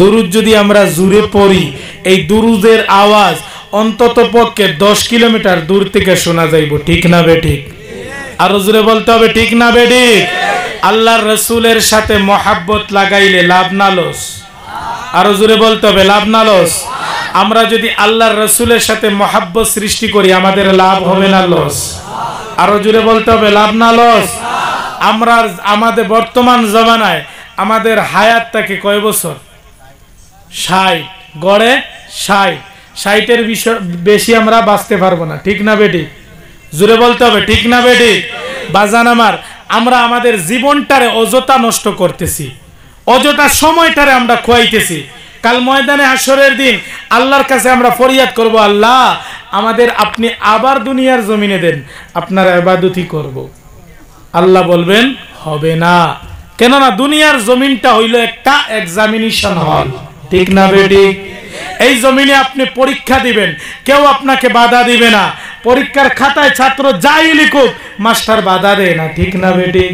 দুরুদ যদি আমরা জুড়ে পড়ি এই দুরুদের আওয়াজ অন্তত পক্ষে দশ কিলোমিটার দূর থেকে শোনা যাইব ঠিক না বেঠিক আরো জুড়ে বলতে হবে ঠিক না বেঠিক আল্লাহর রসুলের সাথে মহাব্বত লাগাইলে লাভ না লস আরো জুড়ে বলতে হবে লাভ না লস আমরা যদি আল্লাহর রসুলের সাথে মহাব্বত সৃষ্টি করি আমাদের লাভ হবে না লস আরো জুড়ে বলতে হবে লাভ না লস আমরা আমাদের বর্তমান জমানায় আমাদের হায়াতটাকে কয় বছর ষাট গড়ে ষাট ষাটের বেশি আমরা বাঁচতে পারবো না ঠিক না বেটি জুড়ে বলতে হবে ঠিক না বেটি বাজান আমার আমরা আমাদের জীবনটারে অযথা নষ্ট করতেছি অযথা সময়টারে আমরা খোয়াইতেছি কাল ময়দানে হাসরের দিন আল্লাহর কাছে আমরা ফরিয়াদ করব আল্লাহ আমাদের আপনি আবার দুনিয়ার জমিনে দেন আপনার আবাদতি করব। আল্লাহ বলবেন হবে না কেননা দুনিয়ার জমিনটা হইল একটা এক্সামিনেশন হল ঠিক না বেঠিক এই জমিনে আপনি পরীক্ষা দিবেন কেউ আপনাকে বাধা দিবে না পরীক্ষার খাতায় ছাত্র যাই লিখুক মাস্টার বাধা দেয় না ঠিক না বেঠিক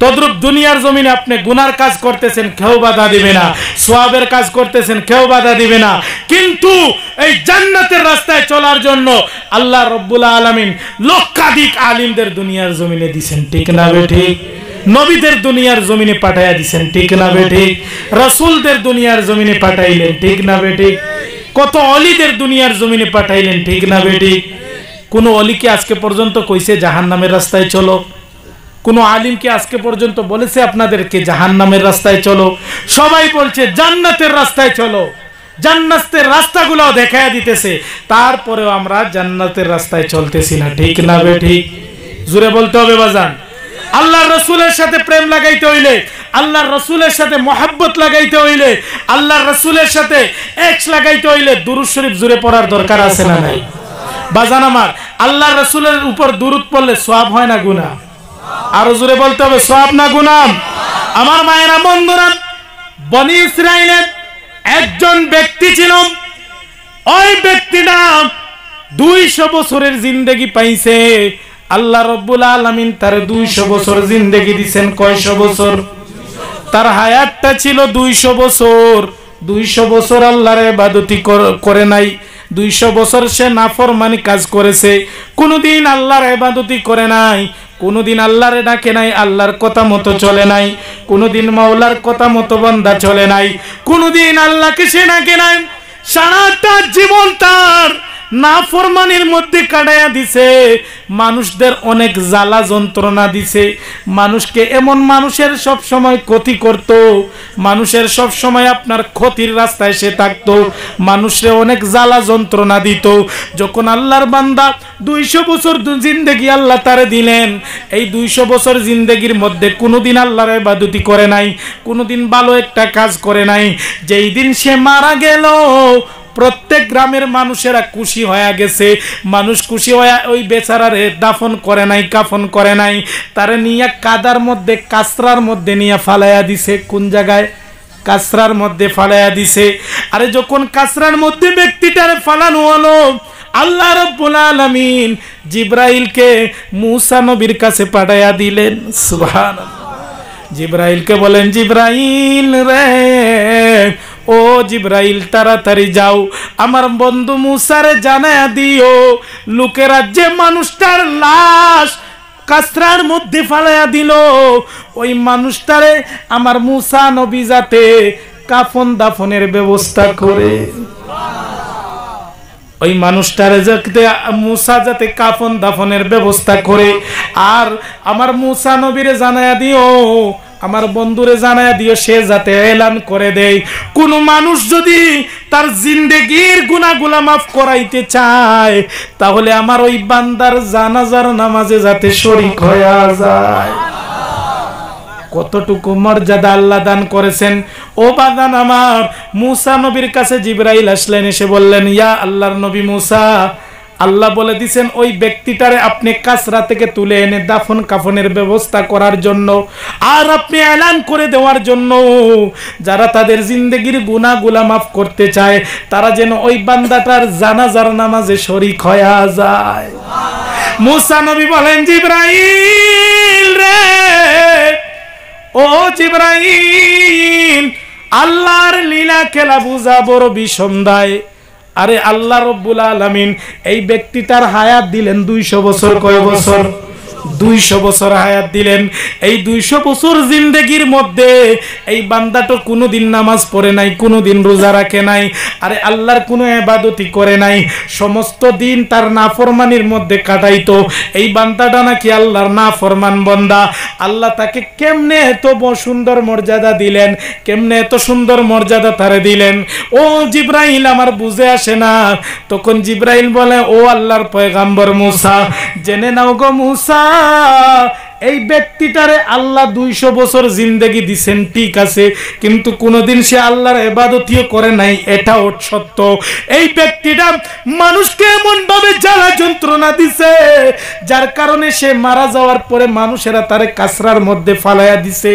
তদ্রুপ দুনিয়ার জমিনে আপনি গুনার কাজ করতেছেন কেউ বাধা দিবে না সোয়াবের কাজ করতেছেন কেউ বাধা দিবে না কিন্তু এই জান্নাতের রাস্তায় চলার জন্য আল্লাহ রব্বুল আলমিন লক্ষাধিক আলিমদের দুনিয়ার জমিনে দিছেন ঠিক না বে নবীদের দুনিয়ার জমিনে পাঠাইয়া দিছেন ঠিক না বেঠিক রসুলদের দুনিয়ার জমিনে পাঠাইলেন ঠিক না বেঠিক কত অলিদের দুনিয়ার জমিনে পাঠাইলেন ঠিক না বেঠিক কোন অলিকে আজকে পর্যন্ত কইছে জাহান নামের রাস্তায় চলো কোন আলিমকে আজকে পর্যন্ত বলেছে আপনাদেরকে জাহান নামের রাস্তায় চলো সবাই বলছে জান্নাতের রাস্তায় চলো জান্নাতের রাস্তাগুলো দেখা দিতেছে তারপরেও আমরা জান্নাতের রাস্তায় চলতেছি না ঠিক না বে জুড়ে বলতে হবে বাজান আল্লাহ রসুলের সাথে প্রেম লাগাইতে হইলে আল্লাহ রসুলের সাথে মহাব্বত লাগাইতে হইলে আল্লাহ রসুলের সাথে এক্স লাগাইতে হইলে দুরুদ শরীফ জুড়ে পড়ার দরকার আছে না নাই বাজান আমার আল্লাহ রসুলের উপর দুরুদ পড়লে সব হয় না গুনা আরো জুড়ে বলতে হবে সব না গুনাম আমার মায়েরা বন্ধুরা বনি ইসরায়েলের একজন ব্যক্তি ছিল ওই ব্যক্তিটা দুইশো বছরের জিন্দেগি পাইছে আল্লাহ রব্বুল আলমিন তার দুইশো বছর জিন্দেগি দিচ্ছেন কয়শ বছর তার হায়াতটা ছিল দুইশো বছর দুইশো বছর আল্লাহর এবাদতি করে নাই দুইশো বছর সে নাফরমানি কাজ করেছে কোনোদিন আল্লাহর এবাদতি করে নাই কোনোদিন আল্লাহরে ডাকে নাই আল্লাহর কথা মতো চলে নাই কোনোদিন মাওলার কথা মতো বন্ধা চলে নাই কোনোদিন আল্লাহকে সে ডাকে নাই সারাটা জীবন তার না ফরমানির মধ্যে কাটাইয়া দিছে মানুষদের অনেক জ্বালা যন্ত্রণা দিছে মানুষকে এমন মানুষের সব সময় ক্ষতি করত মানুষের সব সময় আপনার ক্ষতির রাস্তায় সে থাকত মানুষে অনেক জ্বালা যন্ত্রণা দিত যখন আল্লাহর বান্দা দুইশো বছর জিন্দেগি আল্লাহ তারে দিলেন এই দুইশো বছর জিন্দেগির মধ্যে কোনোদিন আল্লাহর বাদুতি করে নাই কোনোদিন ভালো একটা কাজ করে নাই যেই দিন সে মারা গেল প্রত্যেক গ্রামের মানুষেরা খুশি হয়ে গেছে মানুষ খুশি হয়ে ওই বেচারারে দাফন করে নাই কাফন করে নাই তারে নিয়ে কাদার মধ্যে কাসরার মধ্যে নিয়ে ফালাইয়া দিছে কোন জায়গায় কাসরার মধ্যে ফালাইয়া দিছে আরে যখন কাসরার মধ্যে ব্যক্তিটারে ফালানো হলো আল্লাহ রব্বুল আলামিন জিব্রাইলকে মুসা নবীর কাছে পাঠাইয়া দিলেন সুবহানাল্লাহ জিব্রাইলকে বলেন জিব্রাইল রে ও জিব্রাইল তাড়াতাড়ি যাও আমার বন্ধু মুসার জানা দিও লোকেরা যে মানুষটার লাশ কাস্ত্রার মধ্যে ফালাইয়া দিল ওই মানুষটারে আমার মুসা নবী যাতে কাফন দাফনের ব্যবস্থা করে ওই মানুষটার যাতে মুসা যাতে কাফন দাফনের ব্যবস্থা করে আর আমার মুসা নবীরে জানায়া দিও আমার বন্ধুরে জানায় দিও সে যাতে এলান করে দেয় কোন মানুষ যদি তার জিন্দেগির গুণাগুলা মাফ করাইতে চায় তাহলে আমার ওই বান্দার জানাজার নামাজে যাতে শরিক হয়ে যায় কতটুকু মর্যাদা আল্লাহ দান করেছেন ও বাদান আমার মুসা নবীর কাছে জিব্রাইল আসলেন এসে বললেন ইয়া আল্লাহর নবী মুসা আল্লাহ বলে দিছেন ওই ব্যক্তিটারে আপনি কাসরা থেকে তুলে এনে দাফন কাফনের ব্যবস্থা করার জন্য আর আপনি এলান করে দেওয়ার জন্য যারা তাদের জিন্দগির গুণাগুলা মাফ করতে চায় তারা যেন ওই বান্দাটার জানাজার নামাজে শরিক হয়ে যায় মুসা নবী বলেন জিব্রাইল রে ও জিব্রাইল আল্লাহর লীলা খেলা বুঝা বড় বিষম দায় আরে আল্লাহ রব্বুল আলমিন এই ব্যক্তি তার হায়াত দিলেন দুইশো বছর কয় বছর দুইশো বছর হায়াত দিলেন এই দুইশো বছর জিন্দেগির মধ্যে এই বান্দাটো কোনোদিন নামাজ পড়ে নাই কোনোদিন রোজা রাখে নাই আরে আল্লাহর কোনো এবাদতি করে নাই সমস্ত দিন তার নাফরমানির মধ্যে কাটাইতো এই বান্দাটা নাকি আল্লাহর নাফরমান বন্দা আল্লাহ তাকে কেমনে এত সুন্দর মর্যাদা দিলেন কেমনে এত সুন্দর মর্যাদা তারে দিলেন ও জিব্রাহিল আমার বুঝে আসে না তখন জিব্রাহিল বলে ও আল্লাহর পয়গাম্বর মুসা জেনে নাও গো মুসা এই ব্যক্তিটারে আল্লাহ দুইশো বছর জিন্দেগি দিছেন ঠিক আছে কিন্তু কোনোদিন সে আল্লাহর এবাদতীয় করে নাই এটা সত্য এই ব্যক্তিটা মানুষকে এমনভাবে জ্বালা যন্ত্রণা দিছে যার কারণে সে মারা যাওয়ার পরে মানুষেরা তারে কাসরার মধ্যে ফালাইয়া দিছে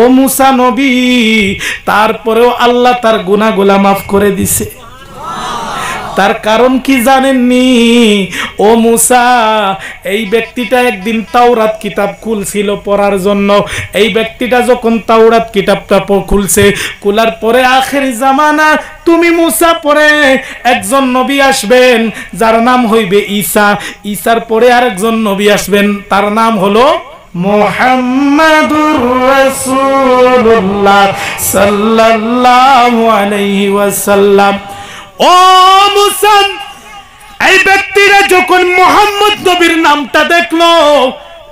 ও মুসা নবী তারপরেও আল্লাহ তার গুণাগুলা মাফ করে দিছে তার কারণ কি জানেননি ও মুসা এই ব্যক্তিটা একদিন তাওরাত কিতাব খুলছিল পড়ার জন্য এই ব্যক্তিটা যখন তাওরাত কিতাবটা খুলছে খোলার পরে আখের জামানা তুমি মুসা পরে একজন নবী আসবেন যার নাম হইবে ঈসা ঈশার পরে আরেকজন নবী আসবেন তার নাম হলো মোহাম্মদুর রাসূলুল্লাহ সাল্লাল্লাহু আলাইহি ওয়াসাল্লাম ও মুসান এই ব্যক্তিরা যখন মোহাম্মদ নবীর নামটা দেখলো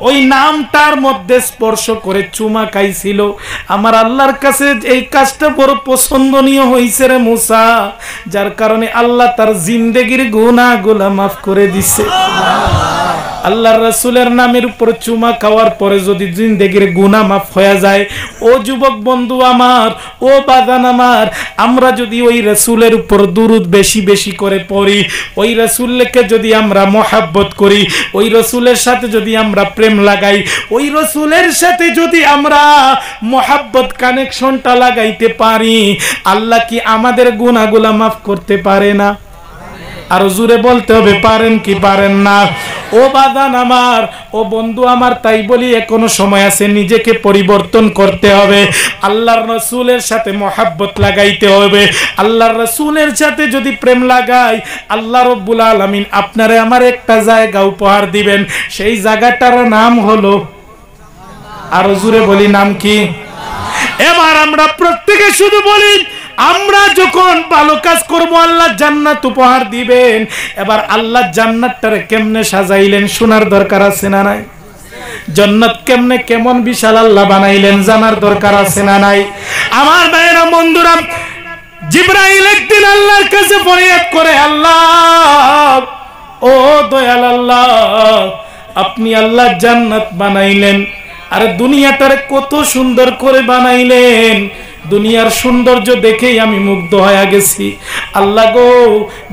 ওই নামটার মধ্যে স্পর্শ করে চুমা খাইছিল আমার আল্লাহর কাছে এই কাজটা বড় পছন্দনীয় হয়েছে রে মুসা যার কারণে আল্লাহ তার জিন্দেগির গুণা গুলা মাফ করে দিছে আল্লাহ রসুলের নামের উপর চুমা খাওয়ার পরে যদি জিন্দেগির গুণা মাফ হয়ে যায় ও যুবক বন্ধু আমার ও বাদান আমার আমরা যদি ওই রসুলের উপর দুরুদ বেশি বেশি করে পড়ি ওই রাসুলকে যদি আমরা মহাব্বত করি ওই রসুলের সাথে যদি আমরা প্রেম লাগাই ওই রসুলের সাথে যদি আমরা মহাব্বত কানেকশনটা লাগাইতে পারি আল্লাহ কি আমাদের গুণাগুলা মাফ করতে পারে না আর জুড়ে বলতে হবে পারেন কি পারেন না ও বাদান আমার ও বন্ধু আমার তাই বলি কোনো সময় আছে নিজেকে পরিবর্তন করতে হবে আল্লাহর রসুলের সাথে মহাব্বত লাগাইতে হবে আল্লাহর রসুলের সাথে যদি প্রেম লাগাই আল্লাহ রব্বুল আলমিন আপনারে আমার একটা জায়গা উপহার দিবেন সেই জায়গাটার নাম হলো আরো জুড়ে বলি নাম কি এবার আমরা প্রত্যেকে শুধু বলি আমরা যখন ভালো কাজ করবো আল্লাহ জান্নাত উপহার দিবেন এবার আল্লাহ জান্নাতটারে কেমনে সাজাইলেন শোনার দরকার আছে না নাই জন্নত কেমনে কেমন বিশাল আল্লাহ বানাইলেন জানার দরকার আছে না নাই আমার ভাইরা বন্ধুরা জিব্রাইল একদিন আল্লাহর কাছে ফরিয়াদ করে আল্লাহ ও দয়াল আল্লাহ আপনি আল্লাহ জান্নাত বানাইলেন আর দুনিয়াটারে কত সুন্দর করে বানাইলেন দুনিয়ার সৌন্দর্য দেখেই আমি মুগ্ধ হয়ে গেছি আল্লাহ গো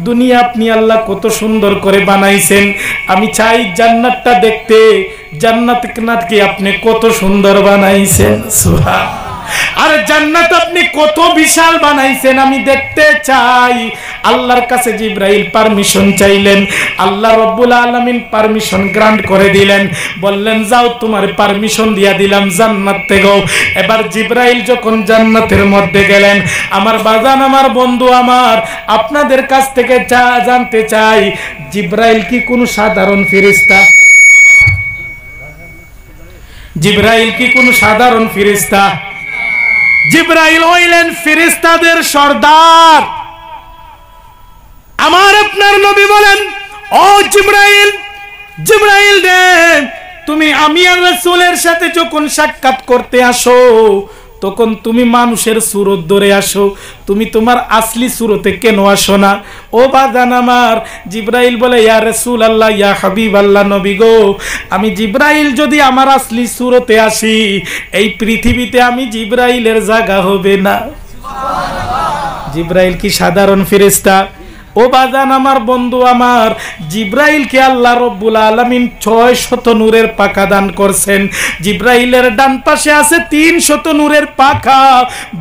দুনিয়া আপনি আল্লাহ কত সুন্দর করে বানাইছেন আমি চাই জান্নাতটা দেখতে জান্নাত নাটকে আপনি কত সুন্দর বানাইছেন সুহা আর জান্নাত আপনি কত বিশাল বানাইছেন আমি দেখতে চাই আল্লাহর কাছে জিব্রাইল পারমিশন চাইলেন আল্লাহ রব্বুল আলমিন পারমিশন গ্রান্ট করে দিলেন বললেন যাও তোমার পারমিশন দিয়া দিলাম জান্নাত থেকে এবার জিব্রাইল যখন জান্নাতের মধ্যে গেলেন আমার বাজান আমার বন্ধু আমার আপনাদের কাছ থেকে চা জানতে চাই জিব্রাইল কি কোনো সাধারণ ফিরিস্তা জিব্রাইল কি কোনো সাধারণ ফিরিস্তা জিব্রাইল হইলেন ফিরিস্তাদের সর্দার নবী বলেন ও জিব্রাইল জিব্রাইল রে তুমি আমি আর রাসূলের সাথে যখন সাক্ষাৎ করতে আসো তখন তুমি মানুষের সুরত ধরে আসো তুমি তোমার আসলি সুরতে কেন আসো না ও বাদান আমার জিব্রাইল বলে ইয়া রসুল আল্লাহ ইয়া হাবিব আল্লাহ নবী গো আমি জিব্রাইল যদি আমার আসলি সুরতে আসি এই পৃথিবীতে আমি জিব্রাইলের জায়গা হবে না জিব্রাইল কি সাধারণ ফেরেস্তা ও বাজান আমার বন্ধু আমার জিব্রাইলকে আল্লাহ রব্বুল আলমিন ছয় শত নূরের পাখা দান করছেন জিব্রাইলের ডান পাশে আছে তিন শত নূরের পাখা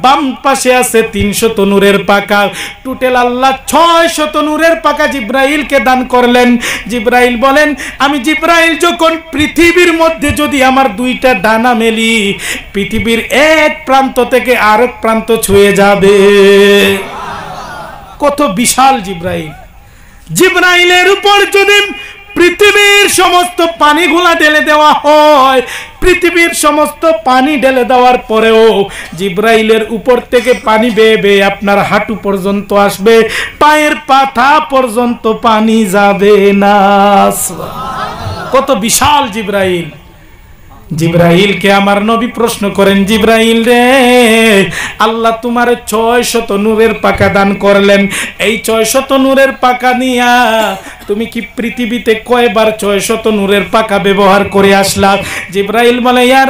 বাম পাশে আছে তিন শত নূরের পাখা টুটেল আল্লাহ ছয় শত নূরের পাখা জিব্রাইলকে দান করলেন জিব্রাইল বলেন আমি জিব্রাইল যখন পৃথিবীর মধ্যে যদি আমার দুইটা ডানা মেলি পৃথিবীর এক প্রান্ত থেকে আরেক প্রান্ত ছুঁয়ে যাবে কত বিশাল জিব্রাইল জিব্রাইলের উপর যদি পৃথিবীর সমস্ত পানিগুলা ঢেলে দেওয়া হয় পৃথিবীর সমস্ত পানি ঢেলে দেওয়ার পরেও জিব্রাইলের উপর থেকে পানি বেয়ে বেয়ে আপনার হাঁটু পর্যন্ত আসবে পায়ের পাথা পর্যন্ত পানি যাবে না কত বিশাল জিব্রাইল জিব্রাহিল কে আমার নবী প্রশ্ন করেন জিব্রাহিল রে আল্লাহ তোমার ছয় শত নূরের পাকা দান করলেন এই ছয় শত নূরের পাকা নিয়া তুমি কি পৃথিবীতে কয়বার ছয় শত নূরের পাকা ব্যবহার করে আসলাম জিব্রাইল বলে ইয়ার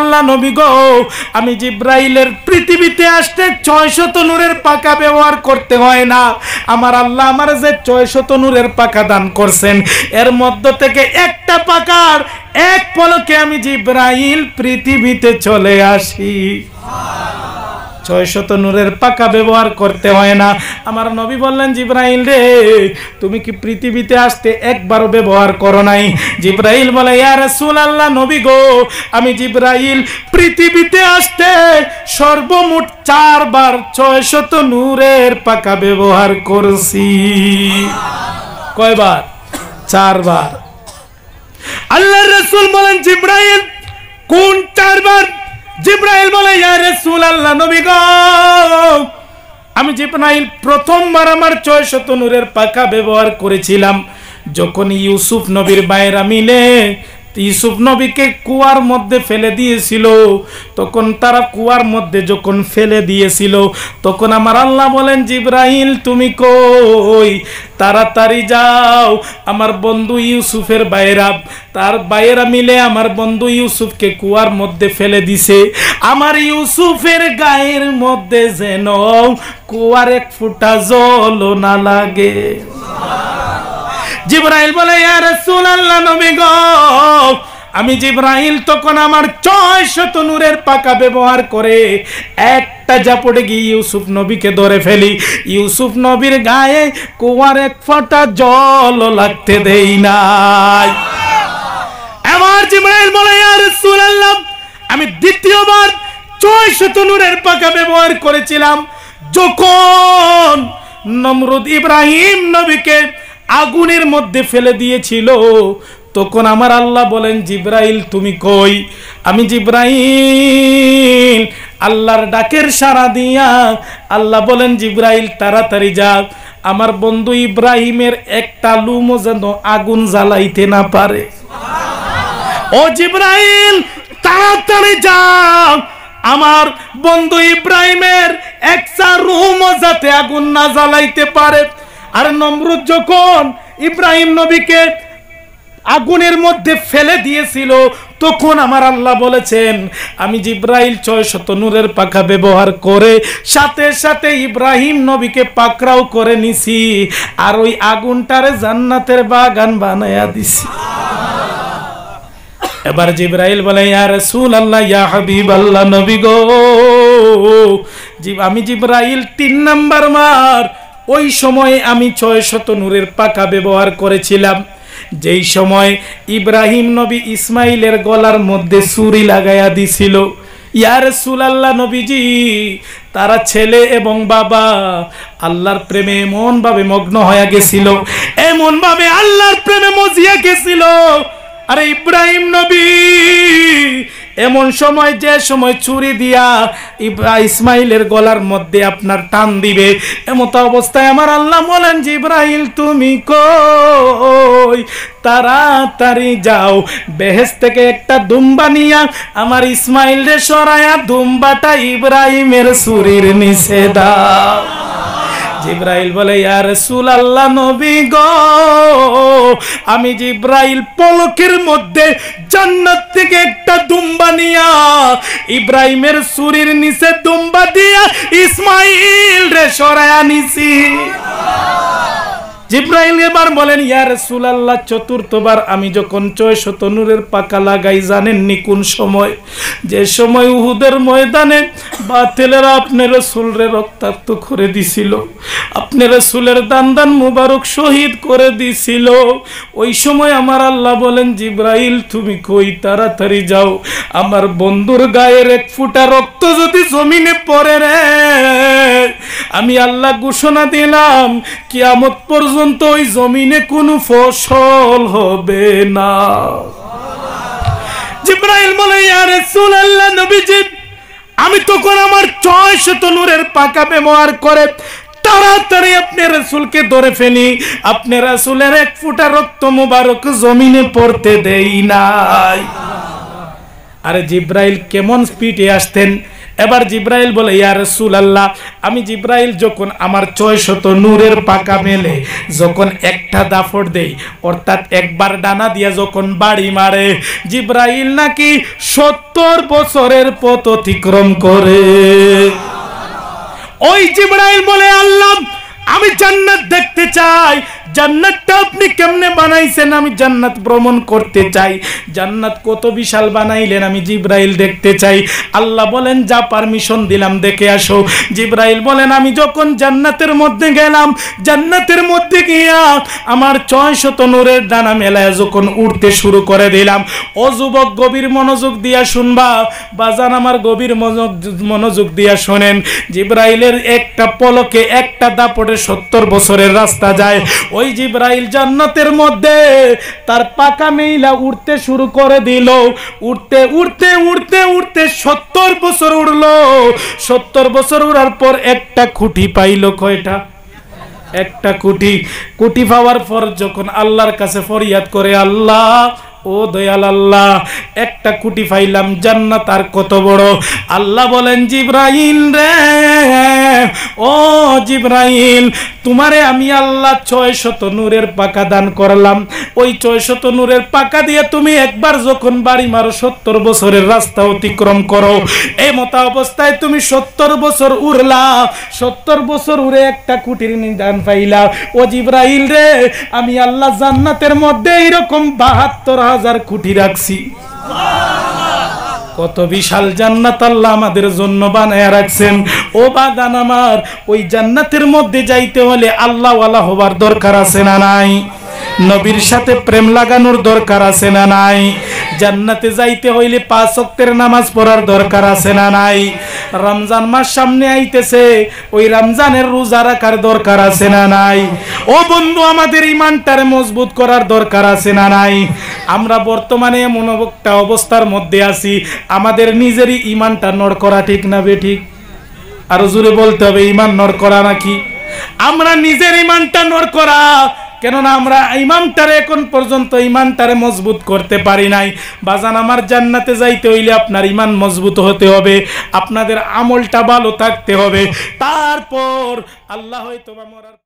আল্লাহ নবী গো আমি জিব্রাইলের পৃথিবীতে আসতে ছয় শত নূরের পাকা ব্যবহার করতে হয় না আমার আল্লাহ আমার যে ছয় শত নূরের পাকা দান করছেন এর মধ্য থেকে একটা পাকার এক পলকে আমি জিব্রাইল পৃথিবীতে চলে আসি ছয়শত নূরের পাকা ব্যবহার করতে হয় না আমার নবী বললেন জিব্রাহিল রে তুমি কি পৃথিবীতে আসতে একবারও ব্যবহার করো নাই জিব্রাহিল বলে ইয়ার আল্লাহ নবী গো আমি জিব্রাহিল পৃথিবীতে আসতে সর্বমোট চারবার ছয়শত নূরের পাকা ব্যবহার করছি কয়বার চারবার আল্লাহ রসুল বলেন জিব্রাহিল কোন চারবার জিব্রাইল বলে রাসূলুল্লাহ নবী গো আমি জিব্রাইল প্রথমবার আমার ছয়শত নূরের পাখা ব্যবহার করেছিলাম যখন ইউসুফ নবীর বাইরা মিলে ইউসুফ নবীকে কুয়ার মধ্যে ফেলে দিয়েছিল তখন তারা কুয়ার মধ্যে যখন ফেলে দিয়েছিল তখন আমার আল্লাহ বলেন জিব্রাহিল তুমি কই তাড়াতাড়ি যাও আমার বন্ধু ইউসুফের বাইরা তার বাইরা মিলে আমার বন্ধু ইউসুফকে কুয়ার মধ্যে ফেলে দিছে আমার ইউসুফের গায়ের মধ্যে যেন কুয়ার এক ফুটা জল না লাগে জিব্রাইল বলে ইয়া রাসূলুল্লাহ নবী গো আমি জিব্রাইল তখন আমার ছয় শত নূরের পাকা ব্যবহার করে একটা জাপটে গিয়ে ইউসুফ নবীকে ধরে ফেলি ইউসুফ নবীর গায়ে কুয়ার এক ফোঁটা জল লাগতে দেই নাই আমার জিব্রাইল বলে ইয়া রাসূলুল্লাহ আমি দ্বিতীয়বার ছয় শত নূরের পাকা ব্যবহার করেছিলাম যখন নমরুদ ইব্রাহিম নবীকে আগুনের মধ্যে ফেলে দিয়েছিল তখন আমার আল্লাহ বলেন জিব্রাইল তুমি কই আমি জিব্রাইল আল্লাহর ডাকের সারা দিয়া আল্লাহ বলেন জিব্রাইল তাড়াতাড়ি যাক আমার বন্ধু ইব্রাহিমের একটা লুমো যেন আগুন জ্বালাইতে না পারে ও জিব্রাইল তাড়াতাড়ি যাও আমার বন্ধু ইব্রাহিমের একটা রুমও যাতে আগুন না জ্বালাইতে পারে আর নমরুদ যখন ইব্রাহিম নবীকে আগুনের মধ্যে ফেলে দিয়েছিল তখন আমার আল্লাহ বলেছেন আমি জিব্রাহিল ছয় শত নূরের পাখা ব্যবহার করে সাথে সাথে ইব্রাহিম নবীকে পাকড়াও করে নিছি আর ওই আগুনটারে জান্নাতের বাগান বানায়া দিছি এবার জিব্রাইল বলে ইয়ার সুল আল্লাহ ইয়া হাবিব আল্লাহ নবী গো আমি জিব্রাইল তিন নাম্বার মার ওই সময়ে আমি ছয় শত নূরের পাকা ব্যবহার করেছিলাম যেই সময় ইব্রাহিম নবী ইসমাইলের গলার মধ্যে সুরি লাগাইয়া দিছিল ইয়ার সুলাল্লা নবীজি তারা ছেলে এবং বাবা আল্লাহর প্রেমে এমনভাবে মগ্ন হয়ে গেছিল এমনভাবে আল্লাহর প্রেমে মজিয়া গেছিল আরে ইব্রাহিম নবী এমন সময় যে সময় ছুরি দিয়া ইসমাইলের গলার মধ্যে আপনার টান দিবে এমত অবস্থায় আমার আল্লাহ বলেন ইব্রাহিম তুমি কই তাড়াতাড়ি যাও বেহেস থেকে একটা দুম্বা নিয়া আমার ইসমাইল রে সরায়া দুম্বাটা ইব্রাহিমের সুরির নিষেধা জিব্রাইল বলে ইয়ার রাসূল আল্লাহ নবী গ আমি জিব্রাইল পলকের মধ্যে জান্নাত থেকে একটা দুম্বা নিয়া ইব্রাহিমের সুরির নিচে দুম্বা দিয়া ইসমাইল রে সরায়া নিছি জিব্রাইল এবার বলেন ইয়ার আল্লাহ চতুর্থবার আমি যখন ছয় শতনুরের পাকা লাগাই জানেন কোন সময় যে সময় উহুদের ময়দানে বাতেলেরা আপনার সুলরে রক্তাক্ত করে দিছিল আপনার সুলের দান মুবারক শহীদ করে দিছিল ওই সময় আমার আল্লাহ বলেন জিব্রাইল তুমি কই তাড়াতাড়ি যাও আমার বন্ধুর গায়ের এক ফুটা রক্ত যদি জমিনে পড়ে রে আমি আল্লাহ ঘোষণা দিলাম কিয়ামত পর্যন্ত পর্যন্ত ওই জমিনে কোনো ফসল হবে না জিব্রাইল বলে ইয়ার রাসূলুল্লাহ নবীজি আমি তখন আমার ছয় শত নূরের পাকা ব্যবহার করে তাড়াতাড়ি আপনি রসুলকে ধরে ফেলি আপনি রাসূলের এক ফুটা রক্ত মুবারক জমিনে পড়তে দেই নাই আরে জিব্রাইল কেমন স্পিডে আসতেন এবার জিব্রাইল বলে ইয়া রসুল আল্লাহ আমি জিব্রাইল যখন আমার ছয় শত নূরের পাকা মেলে যখন একটা দাফড় দেই অর্থাৎ একবার ডানা দিয়া যখন বাড়ি মারে জিব্রাইল নাকি সত্তর বছরের পথ অতিক্রম করে ওই জিব্রাইল বলে আল্লাহ আমি জান্নাত দেখতে চাই জান্নাতটা আপনি কেমনে বানাইছেন আমি জান্নাত ভ্রমণ করতে চাই জান্নাত কত বিশাল বানাইলেন আমি জিব্রাইল দেখতে চাই আল্লাহ বলেন যা পারমিশন দিলাম দেখে আসো জিব্রাইল বলেন আমি যখন জান্নাতের মধ্যে গেলাম জান্নাতের মধ্যে গিয়া আমার ছয় শত নূরের ডানা মেলায় যখন উঠতে শুরু করে দিলাম ও যুবক গভীর মনোযোগ দিয়া শুনবা বাজান আমার গভীর মনোযোগ দিয়া শোনেন জিব্রাইলের একটা পলকে একটা দাপটে সত্তর বছরের রাস্তা যায় ওই জিব্রাইল জান্নাতের মধ্যে তার পাকা মেইলা উঠতে শুরু করে দিল উঠতে উঠতে উঠতে উঠতে সত্তর বছর উঠল সত্তর বছর উড়ার পর একটা খুঁটি পাইল কয়টা একটা কুটি কুটি পাওয়ার পর যখন আল্লাহর কাছে ফরিয়াদ করে আল্লাহ ও দয়াল আল্লাহ একটা কুটি পাইলাম জান্নাত আর কত বড় আল্লাহ বলেন জিব্রাহিম রে ও জিব্রাহিম তোমারে আমি আল্লাহ ছয় শত নূরের পাকা দান করলাম ওই ছয় শত নূরের পাকা দিয়ে তুমি একবার যখন বাড়ি মারো সত্তর বছরের রাস্তা অতিক্রম করো এ মতা অবস্থায় তুমি সত্তর বছর উড়লা সত্তর বছর উড়ে একটা কুটির নিদান পাইলা ও জিব্রাইল রে আমি আল্লাহ জান্নাতের মধ্যে এইরকম বাহাত্তর হাজার কোটি রাখছি কত বিশাল জান্নাত আল্লাহ আমাদের জন্য বানায় রাখছেন ও বাগান আমার ওই জান্নাতের মধ্যে যাইতে হলে আল্লাহওয়ালা হবার দরকার আছে না নাই নবীর সাথে প্রেম লাগানোর দরকার আছে না নাই জান্নাতে যাইতে হইলে পাঁচ অক্টের নামাজ পড়ার দরকার আছে না নাই রমজান মাস সামনে আইতেছে ওই রমজানের রোজা রাখার দরকার আছে না নাই ও বন্ধু আমাদের ইমানটারে মজবুত করার দরকার আছে না নাই আমরা বর্তমানে এমন একটা অবস্থার মধ্যে আছি আমাদের নিজেরই ইমানটা নড় করা ঠিক না বে ঠিক আরো জোরে বলতে হবে ইমান নড় করা নাকি আমরা নিজের ইমানটা নড় করা কেননা আমরা ইমানটারে এখন পর্যন্ত ইমানটারে মজবুত করতে পারি নাই বাজান আমার জান্নাতে যাইতে হইলে আপনার ইমান মজবুত হতে হবে আপনাদের আমলটা ভালো থাকতে হবে তারপর আল্লাহ হয়তো বা মরার